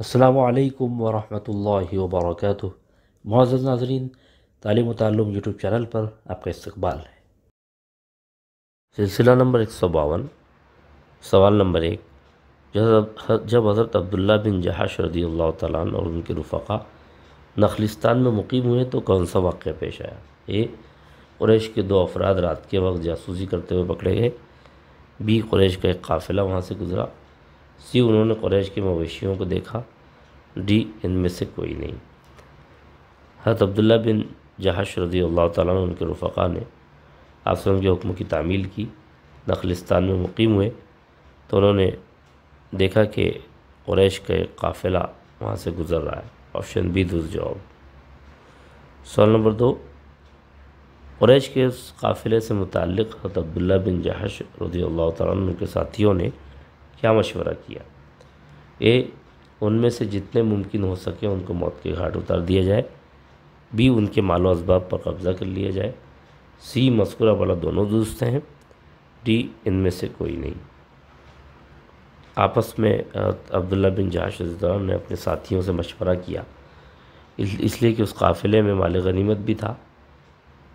असलकम वरहमल work Moz नाजरीन तालीम तालुम यूट्यूब चैनल पर आपका इस्तबाल है सिलसिला नंबर एक सौ बावन सवाल नंबर एक जब जब हज़रत अब्दुल्ला बिन जहाश रदी अल्लाह तन और उनके रफ़ा नखलिस्तान में मुकीम हुए तो कौन सा वाक़ पेश आया ए क्रैश के दो अफराद रात के वक्त जासूसी करते हुए पकड़े गए बी क्रैश का एक काफ़िला वहाँ से गुज़रा सी उन्होंने कॉलेज के मवेशियों को देखा डी इनमें से कोई नहीं हजरत अब्दुल्ला बिन जहाश रजी अल्लाह तुम उनके रफ़ा ने आसम के हुक्म की तामील की नखलिस्तान में मुकीम हुए तो उन्होंने देखा कि क्रैश का एक काफ़िला वहाँ से गुज़र रहा है ऑप्शन बी दूस जवाब सवाल नंबर दो क्रैश के उस काफ़िले से मुतल हत अब्दुल्ला बिन जहाश रजी अल्लाह उनके साथियों ने क्या मशवरा किया ए उनमें से जितने मुमकिन हो सके उनको मौत के घाट उतार दिया जाए बी उनके मालो इसबाब पर कब्ज़ा कर लिया जाए सी मस्कुरा वाला दोनों दुरुस्त हैं डी इनमें से कोई नहीं आपस में अब्दुल्ला बिन जाश ने अपने साथियों से मशवरा किया इसलिए कि उस काफ़िले में माल गनीमत भी था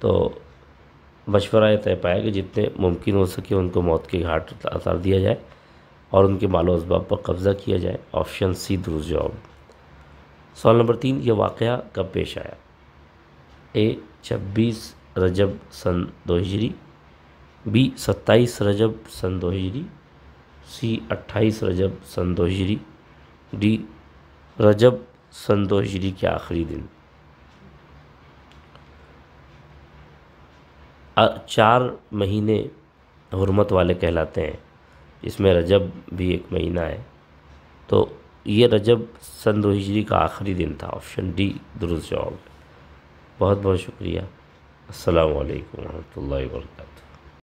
तो मशवरा यह तय पाया कि जितने मुमकिन हो सके उनको मौत के घाट उतार दिया जाए और उनके मालो इसबाब पर कब्ज़ा किया जाए ऑप्शन सी दुरुस्त जवाब सवाल नंबर तीन ये वाक़ कब पेश आया ए छब्बीस रजब सन दो हिजरी बी सत्ताईस रजब सन दो हिजरी सी अट्ठाईस रजब सन दो हिजरी डी रजब सन दो हिजरी के आखिरी दिन चार महीने हरमत वाले कहलाते हैं इसमें रजब भी एक महीना है तो ये रजब सन दो हिजरी का आखिरी दिन था ऑप्शन डी दुरुस्त जवाब बहुत बहुत शुक्रिया असलकम वरह वर्का